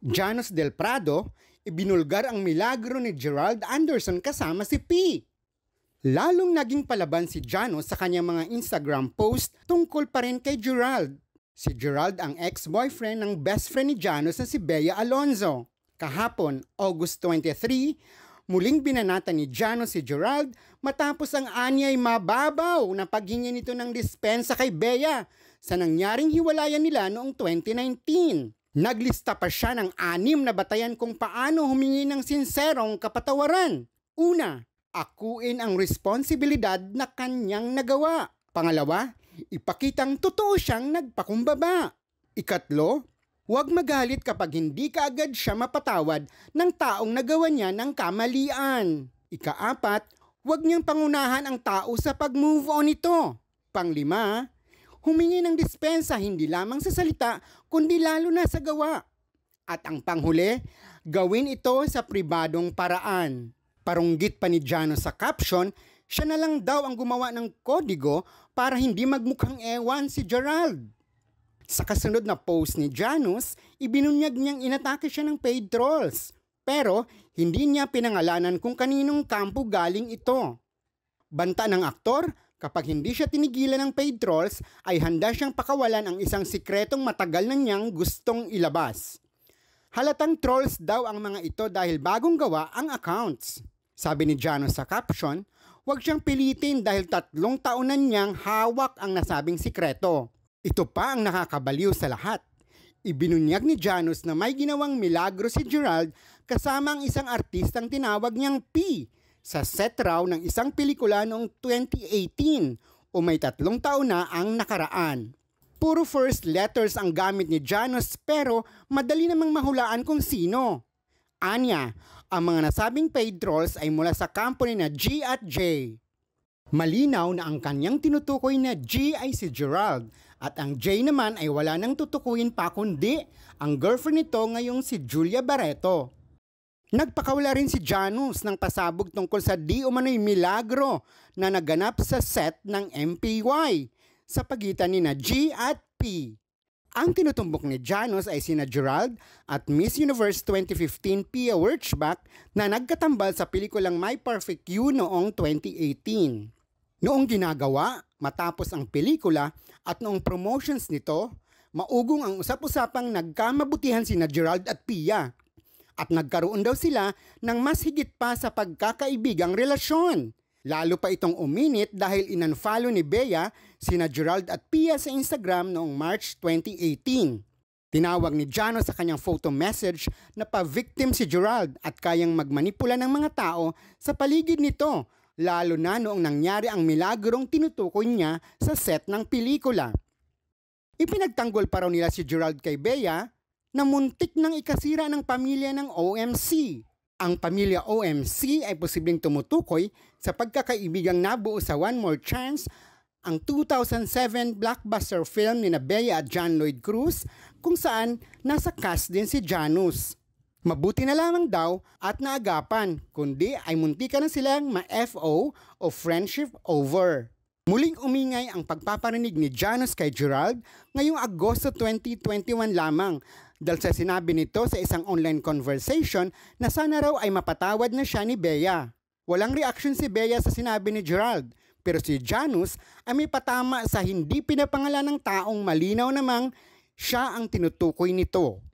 Janos Del Prado, ibinulgar ang milagro ni Gerald Anderson kasama si P. Lalong naging palaban si Janos sa kanyang mga Instagram post tungkol pa rin kay Gerald. Si Gerald ang ex-boyfriend ng best friend ni Janos na si Bea Alonzo. Kahapon, August 23, muling binanata ni Janos si Gerald matapos ang anya'y mababaw na paghingi nito ng dispensa kay Bea sa nangyaring hiwalayan nila noong 2019. Naglista pa siya ng anim na batayan kung paano humingi ng sinserong kapatawaran. Una, akuin ang responsibilidad na kanyang nagawa. Pangalawa, ipakitang totoo siyang nagpakumbaba. Ikatlo, huwag magalit kapag hindi ka agad siya mapatawad ng taong nagawa niya ng kamalian. Ikaapat, huwag niyang pangunahan ang tao sa pag-move on ito. Panglima, humingi ng dispensa hindi lamang sa salita kundi lalo na sa gawa. At ang panghuli, gawin ito sa pribadong paraan. Parunggit pa ni Jano sa caption, siya na lang daw ang gumawa ng kodigo para hindi magmukhang ewan si Gerald. Sa kasunod na post ni Janus, ibinunyag niyang inatake siya ng paid trolls. Pero hindi niya pinangalanan kung kaninong kampo galing ito. Banta ng aktor, Kapag hindi siya tinigilan ng paid trolls, ay handa siyang pakawalan ang isang sikretong matagal na niyang gustong ilabas. Halatang trolls daw ang mga ito dahil bagong gawa ang accounts. Sabi ni Jano sa caption, huwag siyang pilitin dahil tatlong taon na niyang hawak ang nasabing sikreto. Ito pa ang nakakabaliw sa lahat. Ibinunyag ni Janus na may ginawang milagro si Gerald kasama ang isang artistang tinawag niyang P sa set raw ng isang pelikula noong 2018 o may tatlong taon na ang nakaraan. Puro first letters ang gamit ni Janos pero madali namang mahulaan kung sino. Anya, ang mga nasabing paid trolls ay mula sa company na G at J. Malinaw na ang kanyang tinutukoy na G ay si Gerald at ang J naman ay wala nang tutukuyin pa kundi ang girlfriend nito ngayong si Julia Barreto. Nagpakawala rin si Janus ng pasabog tungkol sa di umano'y milagro na naganap sa set ng MPY sa pagitan ni na G at P. Ang tinutumbok ni Janus ay sina Gerald at Miss Universe 2015 Pia Wirchbach na nagkatambal sa pelikulang My Perfect You noong 2018. Noong ginagawa, matapos ang pelikula at noong promotions nito, maugong ang usap-usapang nagkamabutihan sina Gerald at Pia at nagkaroon daw sila ng mas higit pa sa pagkakaibigang relasyon. Lalo pa itong uminit dahil inunfollow ni Bea sina Gerald at Pia sa Instagram noong March 2018. Tinawag ni Jano sa kanyang photo message na pa-victim si Gerald at kayang magmanipula ng mga tao sa paligid nito, lalo na noong nangyari ang milagrong tinutukoy niya sa set ng pelikula. Ipinagtanggol pa raw nila si Gerald kay Bea na muntik nang ikasira ng pamilya ng OMC. Ang pamilya OMC ay posibleng tumutukoy sa pagkakaibigang nabuo sa One More Chance ang 2007 blockbuster film ni Bea at John Lloyd Cruz kung saan nasa cast din si Janus. Mabuti na lamang daw at naagapan, kundi ay muntikan na silang ma-FO o friendship over. Muling umingay ang pagpaparinig ni Janus kay Gerald ngayong Agosto 2021 lamang dahil sa sinabi nito sa isang online conversation na sana raw ay mapatawad na siya ni Bea. Walang reaction si Bea sa sinabi ni Gerald pero si Janus ay may patama sa hindi pinapangalan ng taong malinaw namang siya ang tinutukoy nito.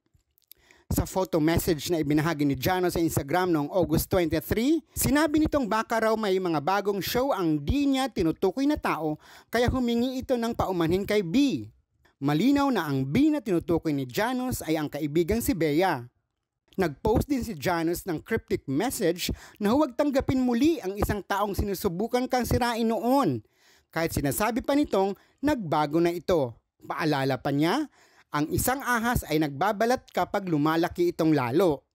Sa photo message na ibinahagi ni Jano sa Instagram noong August 23, sinabi nitong baka raw may mga bagong show ang di niya tinutukoy na tao kaya humingi ito ng paumanhin kay B. Malinaw na ang B na tinutukoy ni Janos ay ang kaibigang si Bea. Nag-post din si Janos ng cryptic message na huwag tanggapin muli ang isang taong sinusubukan kang sirain noon. Kahit sinasabi pa nitong nagbago na ito. Paalala pa niya ang isang ahas ay nagbabalat kapag lumalaki itong lalo.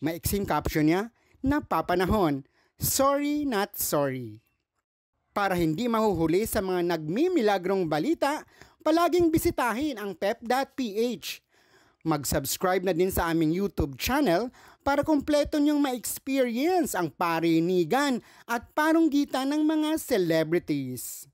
Maiksing caption niya, napapanahon. Sorry not sorry. Para hindi mahuhuli sa mga nagmimilagrong balita, palaging bisitahin ang pep.ph. Mag-subscribe na din sa aming YouTube channel para kumpleto niyong ma-experience ang parinigan at parunggitan ng mga celebrities.